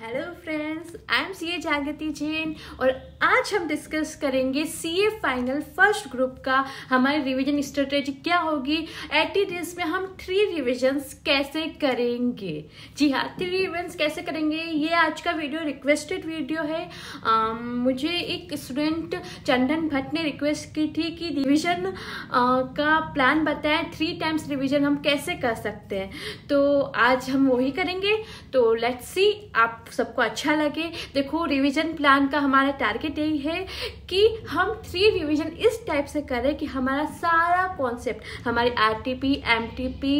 hello friends I am C A Jagriti Jain और आज हम डिस्कस करेंगे C A final first group का हमारी रिवीजन स्ट्रेटेजी क्या होगी एटी डेज में हम थ्री रिविजन्स कैसे करेंगे जी हाँ थ्री रिविजन्स कैसे करेंगे ये आज का वीडियो रिक्वेस्टेड वीडियो है आ, um, मुझे एक स्टूडेंट चंदन भट्ट ने रिक्वेस्ट की थी कि रिविजन uh, का प्लान बताएं थ्री टाइम्स रिविजन हम कैसे कर सकते हैं तो आज हम वही करेंगे तो लेट्स सी आप सबको अच्छा लगे देखो रिवीजन प्लान का हमारा टारगेट यही है कि हम थ्री रिवीजन इस टाइप से करें कि हमारा सारा कॉन्सेप्ट हमारी आरटीपी एमटीपी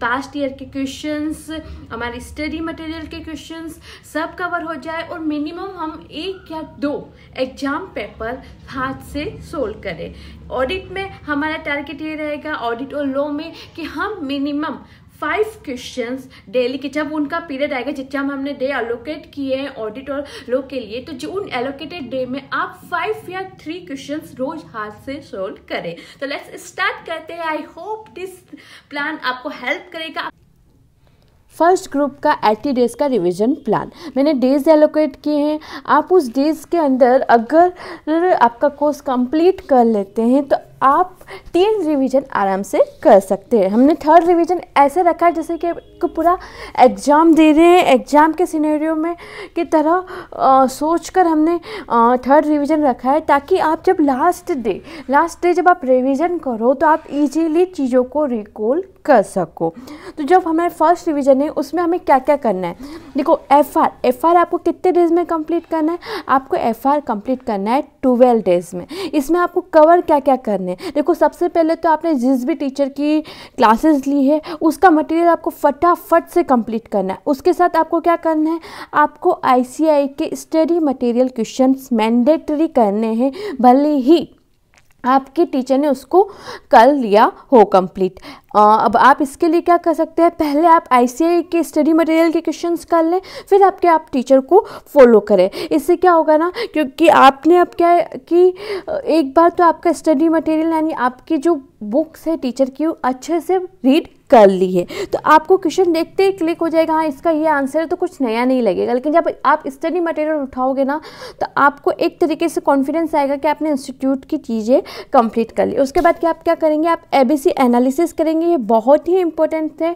पास्ट ईयर के क्वेश्चंस हमारे स्टडी मटेरियल के क्वेश्चंस सब कवर हो जाए और मिनिमम हम एक या दो एग्जाम पेपर हाथ से सोल्व करें ऑडिट में हमारा टारगेट ये रहेगा ऑडिट और लॉ में कि हम मिनिमम फाइव क्वेश्चन डेली के जब उनका पीरियड आएगा जितना हमने डे एलोकेट किए हैं ऑडिटोर लोग के लिए तो जो उन एलोकेटेड डे में आप फाइव या थ्री क्वेश्चन रोज हाथ से सोल्व करें तो लेट्स स्टार्ट करते हैं आई होप दिस प्लान आपको हेल्प करेगा फर्स्ट ग्रुप का एट्टी डेज का रिवीजन प्लान मैंने डेज एलोकेट किए हैं आप उस डेज के अंदर अगर आपका कोर्स कंप्लीट कर लेते हैं तो आप तीन रिवीजन आराम से कर सकते हैं हमने थर्ड रिवीजन ऐसे रखा है जैसे कि आपको पूरा एग्ज़ाम दे रहे हैं एग्ज़ाम के सिनेरियो में की तरह सोचकर सोच कर हमने थर्ड रिवीजन रखा है ताकि आप जब लास्ट डे लास्ट डे जब आप रिवीजन करो तो आप इजीली चीज़ों को रिकॉल कर सको तो जब हमारे फर्स्ट रिवीजन है उसमें हमें क्या क्या करना है देखो एफ आर एफ आर आपको कितने डेज में कंप्लीट करना है आपको एफ आर कंप्लीट करना है ट्वेल्व डेज में इसमें आपको कवर क्या क्या करना है करने देखो सबसे पहले तो आपने जिस भी टीचर की क्लासेस ली है उसका मटेरियल आपको फटाफट से कंप्लीट करना है उसके साथ आपको क्या करना है आपको आई के स्टडी मटेरियल क्वेश्चन मैंडेटरी करने हैं भले ही आपकी टीचर ने उसको कर लिया हो कंप्लीट अब आप इसके लिए क्या कर सकते हैं पहले आप आई के स्टडी मटेरियल के क्वेश्चंस कर लें फिर आपके आप टीचर को फॉलो करें इससे क्या होगा ना क्योंकि आपने अब क्या कि एक बार तो आपका स्टडी मटेरियल यानी आपकी जो बुक से टीचर की अच्छे से रीड कर ली है तो आपको क्वेश्चन देखते ही क्लिक हो जाएगा हाँ इसका ये आंसर है तो कुछ नया नहीं लगेगा लेकिन जब आप स्टडी मटेरियल उठाओगे ना तो आपको एक तरीके से कॉन्फिडेंस आएगा कि आपने इंस्टीट्यूट की चीज़ें कंप्लीट कर ली उसके बाद क्या आप क्या करेंगे आप एबीसी एनालिसिस करेंगे ये बहुत ही इंपॉर्टेंट है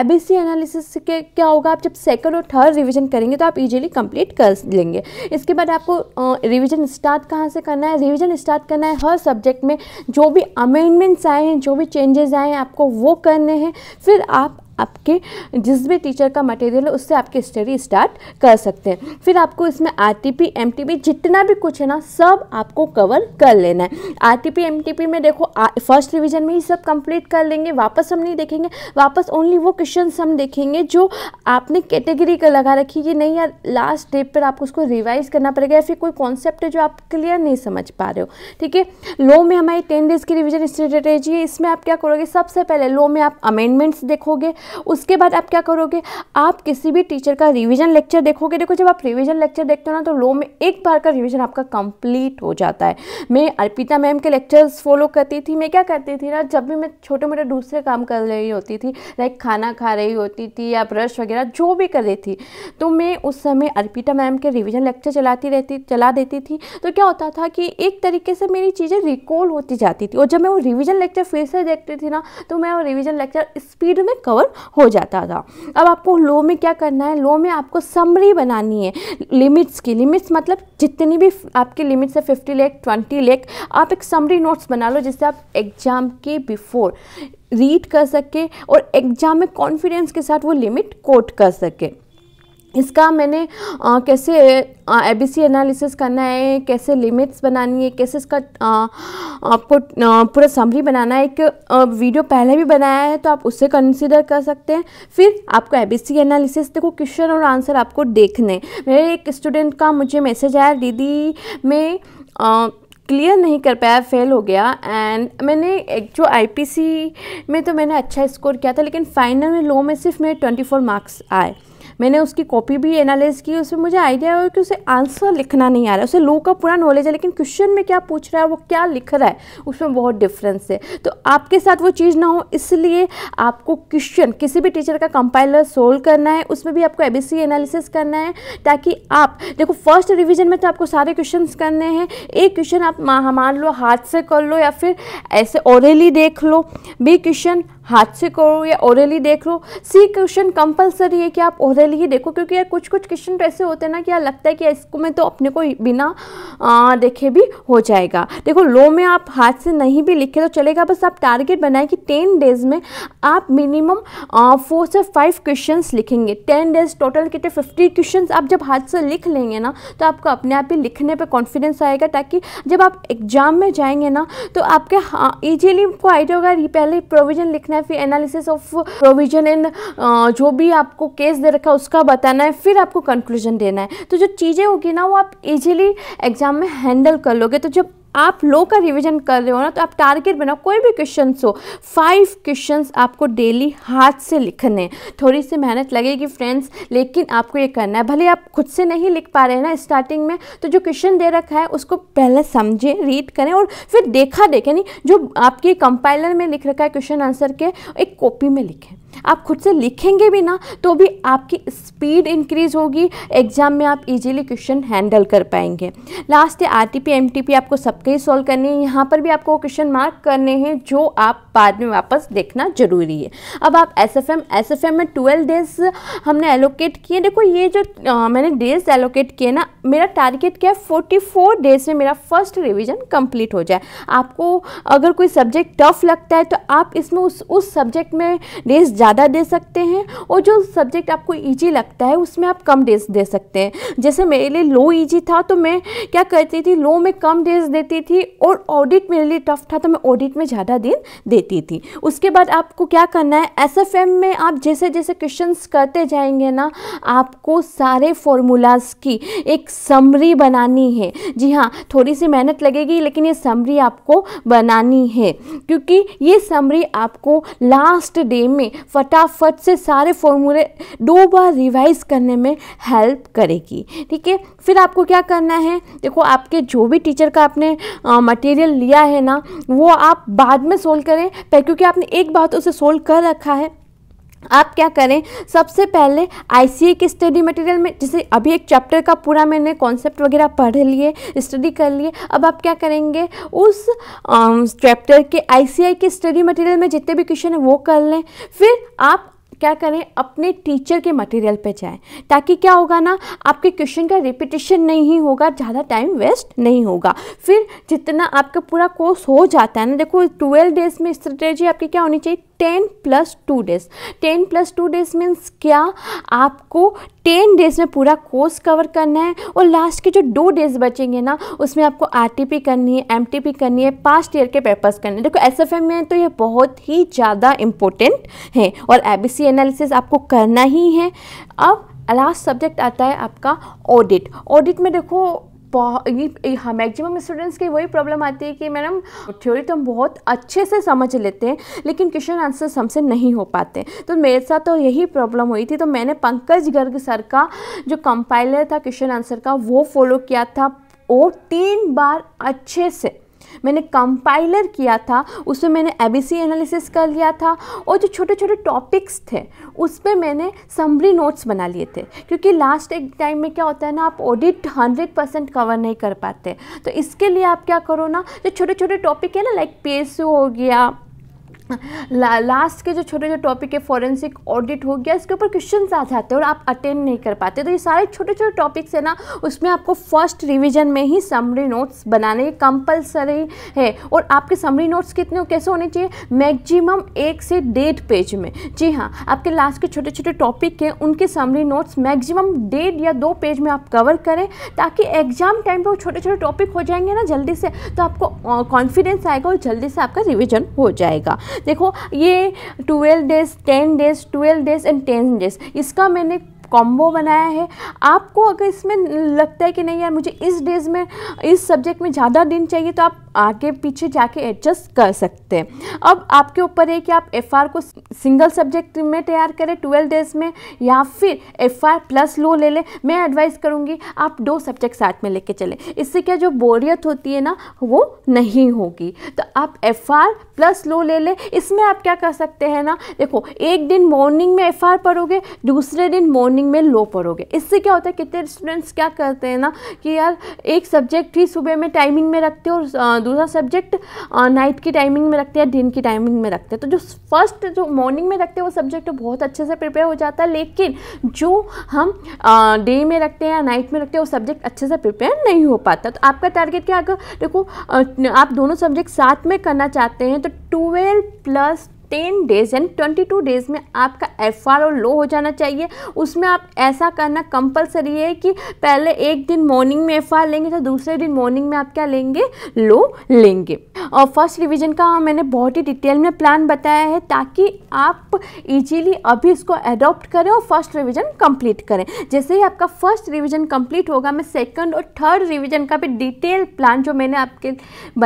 एबीसी एनालिसिस के क्या होगा आप जब सेकेंड और थर्ड रिविजन करेंगे तो आप ईजिली कंप्लीट कर लेंगे इसके बाद आपको रिविजन स्टार्ट कहाँ से करना है रिविजन स्टार्ट करना है हर सब्जेक्ट में जो भी अमेंडमेंट्स आए हैं जो भी चेंजेस आए हैं आपको वो करने हैं फिर आप आपके जिस भी टीचर का मटेरियल है उससे आपकी स्टडी स्टार्ट कर सकते हैं फिर आपको इसमें आर टी जितना भी कुछ है ना सब आपको कवर कर लेना है आर टी में देखो फर्स्ट रिविजन में ही सब कंप्लीट कर लेंगे वापस हम नहीं देखेंगे वापस ओनली वो क्वेश्चन हम देखेंगे जो आपने कैटेगरी का लगा रखी ये नहीं यार लास्ट डे पर आपको उसको रिवाइज करना पड़ेगा या फिर कोई कॉन्सेप्ट है जो आप क्लियर नहीं समझ पा रहे हो ठीक है लो में हमारी टेन डेज की रिविजन स्ट्रेटेजी है इसमें आप क्या करोगे सबसे पहले लो में आप अमेंडमेंट्स देखोगे उसके बाद आप क्या करोगे आप किसी भी टीचर का रिविज़न लेक्चर देखोगे देखो जब आप रिविज़न लेक्चर देखते हो ना तो लो में एक बार का रिविज़न आपका कंप्लीट हो जाता है मैं अर्पिता मैम के लेक्चर्स फॉलो करती थी मैं क्या करती थी ना जब भी मैं छोटे मोटे दूसरे काम कर रही होती थी लाइक खाना खा रही होती थी या ब्रश वगैरह जो भी कर रही थी तो मैं उस समय अर्पिता मैम के रिविज़न लेक्चर चलाती रहती चला देती थी तो क्या होता था कि एक तरीके से मेरी चीज़ें रिकॉल होती जाती थी और जब मैं वो रिविज़न लेक्चर फिर से देखती थी ना तो मैं वो रिविज़न लेक्चर स्पीड में कवर हो जाता था अब आपको लो में क्या करना है लो में आपको समरी बनानी है लिमिट्स की लिमिट्स मतलब जितनी भी आपकी लिमिट्स है फिफ्टी लेख ट्वेंटी लेख आप एक समरी नोट्स बना लो जिससे आप एग्ज़ाम के बिफोर रीड कर सके और एग्ज़ाम में कॉन्फिडेंस के साथ वो लिमिट कोट कर सके इसका मैंने आ, कैसे ए बी सी एनालिसिस करना है कैसे लिमिट्स बनानी है कैसे इसका आपको पूरा समरी बनाना है एक आ, वीडियो पहले भी बनाया है तो आप उससे कंसिडर कर सकते हैं फिर आपको ए बी सी एनालिसिस देखो क्वेश्चन और आंसर आपको देखने मेरे एक स्टूडेंट का मुझे मैसेज आया दीदी मैं क्लियर नहीं कर पाया फेल हो गया एंड मैंने एक जो आईपीसी में तो मैंने अच्छा स्कोर किया था लेकिन फाइनल में लो में सिर्फ मेरे ट्वेंटी फोर मार्क्स आए मैंने उसकी कॉपी भी एनालाइज की उसमें मुझे आइडिया हुआ कि उसे आंसर लिखना नहीं आ रहा है उसे लो का पूरा नॉलेज है लेकिन क्वेश्चन में क्या पूछ रहा है वो क्या लिख रहा है उसमें बहुत डिफरेंस है तो आपके साथ वो चीज़ ना हो इसलिए आपको क्वेश्चन किसी भी टीचर का कंपाइलर सोल्व करना है उसमें भी आपको ए एनालिसिस करना है ताकि आप देखो फर्स्ट रिविजन में तो आपको सारे क्वेश्चन करने हैं एक क्वेश्चन आप मान लो हाथ से कर लो या फिर ऐसे ओरली देख लो बी क्वेश्चन हाथ से करो या ओरली देख लो सी क्वेश्चन कंपलसरी है कि आप ओरली ही देखो क्योंकि यार कुछ कुछ क्वेश्चन तो ऐसे होते हैं ना कि यार लगता है कि इसको मैं तो अपने को बिना आ, देखे भी हो जाएगा देखो लो में आप हाथ से नहीं भी लिखे तो चलेगा बस आप टारगेट बनाए कि टेन डेज में आप मिनिमम फोर से फाइव क्वेश्चन लिखेंगे टेन डेज टोटल कितने फिफ्टी क्वेश्चन आप जब हाथ से लिख लेंगे ना तो आपको अपने आप ही लिखने पर कॉन्फिडेंस आएगा ताकि जब आप एग्जाम में जाएंगे ना तो आपके हाँ को आइडिया होगा ये पहले प्रोविजन लिखना है फिर एनालिसिस ऑफ प्रोविजन इन जो भी आपको केस दे रखा है उसका बताना है फिर आपको कंक्लूजन देना है तो जो चीज़ें होगी ना वो आप इजीली एग्जाम में हैंडल कर लोगे तो जब आप लो का रिवीजन कर रहे हो ना तो आप टारगेट बनाओ कोई भी क्वेश्चन हो फाइव क्वेश्चन आपको डेली हाथ से लिखने थोड़ी सी मेहनत लगेगी फ्रेंड्स लेकिन आपको ये करना है भले आप खुद से नहीं लिख पा रहे हैं ना स्टार्टिंग में तो जो क्वेश्चन दे रखा है उसको पहले समझें रीड करें और फिर देखा देखें नहीं जो आपके कंपाइलर में लिख रखा है क्वेश्चन आंसर के एक कॉपी में लिखें आप खुद से लिखेंगे भी ना तो भी आपकी स्पीड इंक्रीज होगी एग्ज़ाम में आप इजीली क्वेश्चन हैंडल कर पाएंगे लास्ट है R T P M T P आपको सबके ही सॉल्व करनी है यहाँ पर भी आपको क्वेश्चन मार्क करने हैं जो आप बाद में वापस देखना ज़रूरी है अब आप S F M S F M में ट्वेल्व डेज हमने एलोकेट किए देखो ये जो आ, मैंने डेज एलोकेट किए ना मेरा टारगेट क्या है फोर्टी फोर डेज में मेरा फर्स्ट रिविज़न कंप्लीट हो जाए आपको अगर कोई सब्जेक्ट टफ लगता है तो आप इसमें उस उस सब्जेक्ट में डेज ज़्यादा दे सकते हैं और जो सब्जेक्ट आपको ईजी लगता है उसमें आप कम डेज दे सकते हैं जैसे मेरे लिए लो ईजी था तो मैं क्या करती थी लो में कम डेज देती थी और ऑडिट मेरे लिए टफ था तो मैं ऑडिट में ज़्यादा दिन देती थी उसके बाद आपको क्या करना है एस में आप जैसे जैसे क्वेश्चन करते जाएंगे ना आपको सारे फॉर्मूलाज की एक समरी बनानी है जी हाँ थोड़ी सी मेहनत लगेगी लेकिन ये समरी आपको बनानी है क्योंकि ये समरी आपको लास्ट डे में फटाफट से सारे फॉर्मूले दो बार रिवाइज करने में हेल्प करेगी ठीक है फिर आपको क्या करना है देखो आपके जो भी टीचर का आपने मटेरियल लिया है ना वो आप बाद में सोल्व करें क्योंकि आपने एक बार तो उसे सोल्व कर रखा है आप क्या करें सबसे पहले आई के स्टडी मटेरियल में जैसे अभी एक चैप्टर का पूरा मैंने कॉन्सेप्ट वगैरह पढ़ लिए स्टडी कर लिए अब आप क्या करेंगे उस चैप्टर के आई के स्टडी मटेरियल में जितने भी क्वेश्चन हैं वो कर लें फिर आप क्या करें अपने टीचर के मटेरियल पे जाएं ताकि क्या होगा ना आपके क्वेश्चन का रिपीटेशन नहीं होगा ज़्यादा टाइम वेस्ट नहीं होगा फिर जितना आपका पूरा कोर्स हो जाता है ना देखो ट्वेल्व डेज में स्ट्रेटेजी आपकी क्या होनी चाहिए ten plus two days ten plus two days means क्या आपको टेन डेज में पूरा कोर्स कवर करना है और लास्ट के जो दो डेज बचेंगे ना उसमें आपको आरटीपी करनी है एमटीपी करनी है पास्ट ईयर के पेपर्स करने हैं देखो एसएफएम में तो ये बहुत ही ज़्यादा इम्पोर्टेंट है और एबीसी एनालिसिस आपको करना ही है अब लास्ट सब्जेक्ट आता है आपका ऑडिट ऑडिट में देखो ये मैक्सिमम स्टूडेंट्स हाँ, की वही प्रॉब्लम आती है कि मैडम थ्योरी तो हम बहुत अच्छे से समझ लेते हैं लेकिन क्वेश्चन आंसर हमसे नहीं हो पाते तो मेरे साथ तो यही प्रॉब्लम हुई थी तो मैंने पंकज गर्ग सर का जो कंपाइलर था क्वेश्चन आंसर का वो फॉलो किया था और तीन बार अच्छे से मैंने कंपाइलर किया था उसमें मैंने ए एनालिसिस कर लिया था और जो छोटे छोटे टॉपिक्स थे उस पर मैंने समरी नोट्स बना लिए थे क्योंकि लास्ट एक टाइम में क्या होता है ना आप ऑडिट हंड्रेड परसेंट कवर नहीं कर पाते तो इसके लिए आप क्या करो ना जो छोटे छोटे टॉपिक है ना लाइक पी हो गया ला, लास्ट के जो छोटे जो टॉपिक है फॉरेंसिक ऑडिट हो गया इसके ऊपर क्वेश्चन आ जाते हैं और आप अटेंड नहीं कर पाते तो ये सारे छोटे छोटे टॉपिक्स है ना उसमें आपको फर्स्ट रिविजन में ही समरी नोट्स बनाने कंपलसरी है और आपके समरी नोट्स कितने कैसे होने चाहिए मैक्सिमम एक से डेढ़ पेज में जी हाँ आपके लास्ट के छोटे छोटे टॉपिक हैं उनके समरी नोट्स मैक्सिमम डेढ़ या दो पेज में आप कवर करें ताकि एग्जाम टाइम पर वो छोटे छोटे टॉपिक हो जाएंगे ना जल्दी से तो आपको कॉन्फिडेंस आएगा और जल्दी से आपका रिविजन हो जाएगा देखो ये twelve days ten days twelve days and ten days इसका मैंने कॉम्बो बनाया है आपको अगर इसमें लगता है कि नहीं यार मुझे इस डेज में इस सब्जेक्ट में ज़्यादा दिन चाहिए तो आप आगे पीछे जाके एडजस्ट कर सकते हैं अब आपके ऊपर है कि आप एफ को सिंगल सब्जेक्ट में तैयार करें ट्वेल्व डेज में या फिर एफ प्लस लो ले लें मैं एडवाइस करूँगी आप दो सब्जेक्ट साथ में लेके चलें इससे क्या जो बोरियत होती है ना वो नहीं होगी तो आप एफ प्लस लो ले लें इसमें आप क्या कर सकते हैं ना देखो एक दिन मॉर्निंग में एफ पढ़ोगे दूसरे दिन मॉर्निंग में लो पढ़ोगे इससे क्या होता है कितने स्टूडेंट्स क्या करते हैं ना कि यार एक सब्जेक्ट ही सुबह में टाइमिंग में रखते हो और दूसरा सब्जेक्ट नाइट की टाइमिंग में रखते हैं दिन की टाइमिंग में रखते हैं तो जो फर्स्ट जो मॉर्निंग में रखते हैं वो सब्जेक्ट बहुत अच्छे से प्रिपेयर हो जाता है लेकिन जो हम डे uh, में रखते हैं या नाइट में रखते हैं वो सब्जेक्ट अच्छे से प्रिपेयर नहीं हो पाता तो आपका टारगेट क्या अगर देखो आप दोनों सब्जेक्ट साथ में करना चाहते हैं तो ट्वेल्व प्लस टेन डेज यानी ट्वेंटी टू डेज में आपका एफ आर ओ लो हो जाना चाहिए उसमें आप ऐसा करना कंपलसरी है कि पहले एक दिन मॉर्निंग में एफ आर लेंगे तो दूसरे दिन मॉर्निंग में आप क्या लेंगे लो लेंगे और फर्स्ट रिविजन का मैंने बहुत ही डिटेल में प्लान बताया है ताकि आप इजीली अभी इसको एडॉप्ट करें और फर्स्ट रिविजन कंप्लीट करें जैसे ही आपका फर्स्ट रिविजन कंप्लीट होगा मैं सेकेंड और थर्ड रिविजन का भी डिटेल प्लान जो मैंने आपके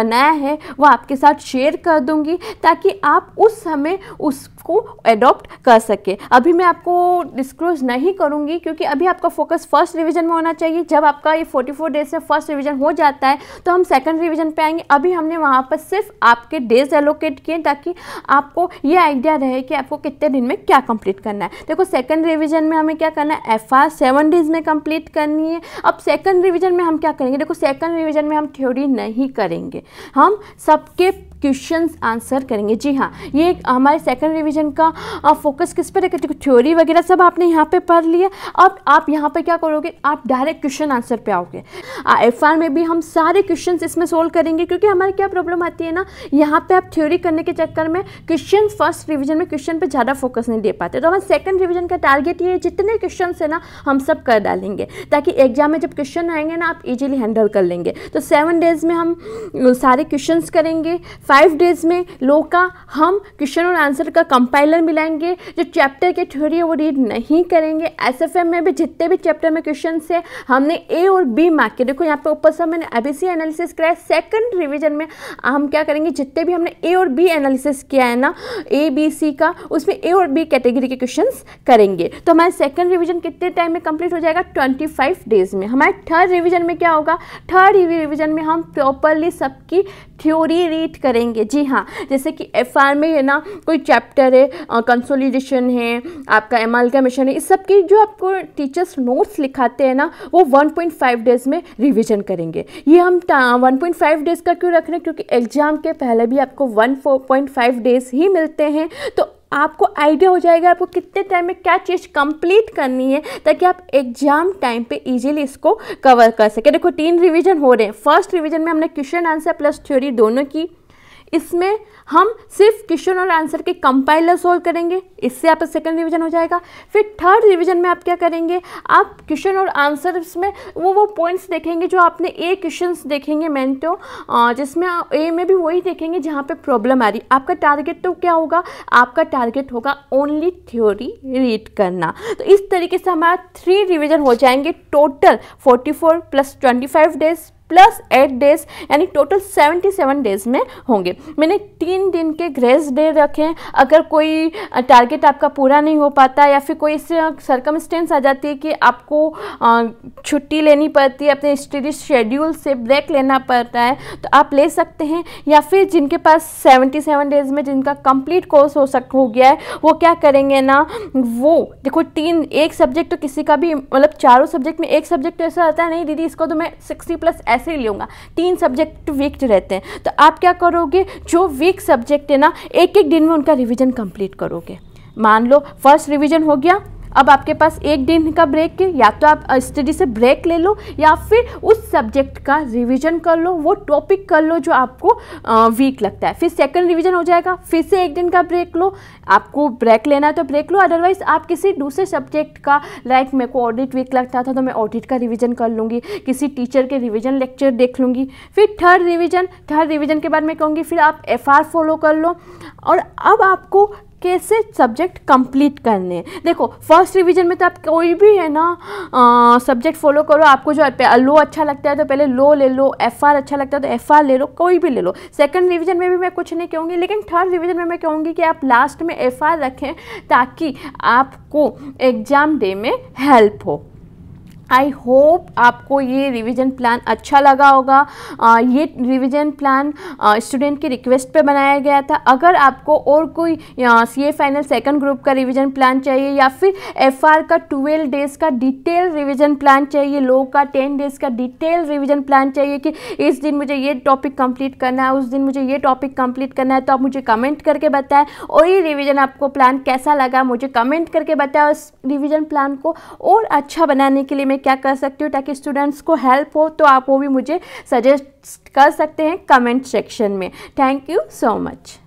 बनाया है वो आपके साथ शेयर कर दूंगी ताकि आप उस हमें उसको एडॉप्ट कर सके अभी मैं आपको डिस्क्लोज नहीं करूँगी क्योंकि अभी आपका फोकस फर्स्ट रिविजन में होना चाहिए जब आपका ये 44 डेज से फर्स्ट रिविजन हो जाता है तो हम सेकंड रिविजन पे आएंगे अभी हमने वहाँ पर सिर्फ आपके डेज एलोकेट किए ताकि आपको ये आइडिया रहे कि आपको कितने दिन में क्या कंप्लीट करना है देखो सेकेंड रिविजन में हमें क्या करना है एफ आर सेवन डेज में कंप्लीट करनी है अब सेकंड रिविजन में हम क्या करेंगे देखो सेकेंड रिविजन में हम थ्योरी नहीं करेंगे हम सबके क्वेश्चन आंसर करेंगे जी हाँ ये हमारे सेकेंड रिविजन का फोकस किस पर क्योंकि थ्योरी वगैरह सब आपने यहाँ पे पढ़ लिया अब आप यहाँ पे क्या करोगे आप डायरेक्ट क्वेश्चन आंसर पे आओगे एफ में भी हम सारे क्वेश्चन इसमें सोल्व करेंगे क्योंकि हमारी क्या प्रॉब्लम आती है ना यहाँ पर आप थ्योरी करने के चक्कर में क्वेश्चन फर्स्ट रिविजन में क्वेश्चन पर ज़्यादा फोकस नहीं दे पाते तो हमारे सेकंड रिविजन का टारगेट ये जितने क्वेश्चन है ना हम सब कर डालेंगे ताकि एग्जाम में जब क्वेश्चन आएंगे ना आप इजीली हैंडल कर लेंगे तो सेवन डेज में हम सारे क्वेश्चन करेंगे फाइव डेज में लोग का हम क्वेश्चन और आंसर का कंपाइलर मिलाएंगे जो चैप्टर के थ्योरी है वो रीड नहीं करेंगे एस में भी जितने भी चैप्टर में क्वेश्चन है हमने ए और बी मार्क के देखो यहाँ पे ऊपर से मैंने एबीसी एनालिसिस कराया सेकंड रिविजन में हम क्या करेंगे जितने भी हमने ए और बी एनालिसिस किया है ना ए बी सी का उसमें ए और बी कैटेगरी के क्वेश्चन करेंगे तो हमारे सेकेंड रिविजन कितने टाइम में कंप्लीट हो जाएगा ट्वेंटी डेज में हमारे थर्ड रिविजन में क्या होगा थर्ड रिविजन में हम प्रॉपरली सबकी थ्योरी रीड करेंगे करेंगे जी हाँ जैसे कि एफ में है ना कोई चैप्टर है कंसोलिडेशन है आपका एमालगमेशन है इस सब की जो आपको टीचर्स नोट्स लिखाते हैं ना वो 1.5 डेज़ में रिविज़न करेंगे ये हम 1.5 डेज़ का क्यों रख रहे हैं क्योंकि एग्ज़ाम के पहले भी आपको 1.5 डेज़ ही मिलते हैं तो आपको आइडिया हो जाएगा आपको कितने टाइम में क्या चीज़ कंप्लीट करनी है ताकि आप एग्जाम टाइम पे इजीली इसको कवर कर सके देखो तीन रिवीजन हो रहे हैं फर्स्ट रिवीजन में हमने क्वेश्चन आंसर प्लस थ्योरी दोनों की इसमें हम सिर्फ क्वेश्चन और आंसर के कंपाइलर सॉल्व करेंगे इससे आपका सेकंड रिवीजन हो जाएगा फिर थर्ड रिवीजन में आप क्या करेंगे आप क्वेश्चन और आंसर में वो वो पॉइंट्स देखेंगे जो आपने ए क्वेश्चन देखेंगे मैंने तो जिसमें ए में भी वही देखेंगे जहाँ पर प्रॉब्लम आ रही आपका टारगेट तो क्या होगा आपका टारगेट होगा ओनली थ्योरी रीड करना तो इस तरीके से हमारा थ्री रिविज़न हो जाएंगे total four plus five days plus eight days यानी टोटल सेवेंटी सेवन डेज में होंगे मैंने तीन दिन के ग्रेस डे रखे हैं अगर कोई टारगेट आपका पूरा नहीं हो पाता या फिर कोई इससे सर्कमस्टेंस आ जाती है कि आपको छुट्टी लेनी पड़ती है अपने स्टडी शेड्यूल से ब्रेक लेना पड़ता है तो आप ले सकते हैं या फिर जिनके पास सेवेंटी सेवन डेज में जिनका कंप्लीट कोर्स हो सक हो गया है वो क्या करेंगे ना वो देखो तीन एक सब्जेक्ट तो किसी का भी मतलब चारों सब्जेक्ट में एक सब्जेक्ट तो ऐसा आता है नहीं दीदी इसको तो मैं सिक्सटी प्लस ऐसे ही लूँगा तीन सब्जेक्ट वीक रहते हैं तो आप क्या करोगे जो वीक सब्जेक्ट है ना एक एक दिन में उनका रिविज़न कंप्लीट करोगे मान लो फर्स्ट रिवीजन हो गया अब आपके पास एक दिन का ब्रेक है या तो आप स्टडी से ब्रेक ले लो या फिर उस सब्जेक्ट का रिविजन कर लो वो टॉपिक कर लो जो आपको वीक लगता है फिर सेकंड रिवीजन हो जाएगा फिर से एक दिन का ब्रेक लो आपको ब्रेक लेना है तो ब्रेक लो अदरवाइज आप किसी दूसरे सब्जेक्ट का लाइक मेरे को ऑडिट वीक लगता था तो मैं ऑडिट का रिविजन कर लूँगी किसी टीचर के रिविजन लेक्चर देख लूँगी फिर थर्ड रिविजन थर्ड रिविजन के बाद मैं कहूँगी फिर आप एफ फॉलो कर लो और अब आपको कैसे सब्जेक्ट कंप्लीट करने देखो फर्स्ट रिवीजन में तो आप कोई भी है ना सब्जेक्ट फॉलो करो आपको जो लो अच्छा लगता है तो पहले लो ले लो एफ आर अच्छा लगता है तो एफ आर ले लो कोई भी ले लो सेकंड रिवीजन में भी मैं कुछ नहीं कहूँगी लेकिन थर्ड रिवीजन में मैं कहूँगी कि आप लास्ट में एफ आर रखें ताकि आपको एग्ज़ाम डे में हेल्प हो आई होप आपको ये रिवीजन प्लान अच्छा लगा होगा आ, ये रिवीजन प्लान स्टूडेंट की रिक्वेस्ट पे बनाया गया था अगर आपको और कोई C A final second group का रिवीजन प्लान चाहिए या फिर एफ आर का ट्वेल्व डेज़ का डिटेल रिवीजन प्लान चाहिए लो का टेन डेज़ का डिटेल रिवीजन प्लान चाहिए कि इस दिन मुझे ये टॉपिक कम्प्लीट करना है उस दिन मुझे ये टॉपिक कम्प्लीट करना है तो आप मुझे कमेंट करके बताएं और ये रिविज़न आपको प्लान कैसा लगा मुझे कमेंट करके बताएं और रिविज़न प्लान को और अच्छा बनाने के लिए में क्या कर सकती हूँ ताकि स्टूडेंट्स को हेल्प हो तो आप वो भी मुझे सजेस्ट कर सकते हैं कमेंट सेक्शन में थैंक यू सो मच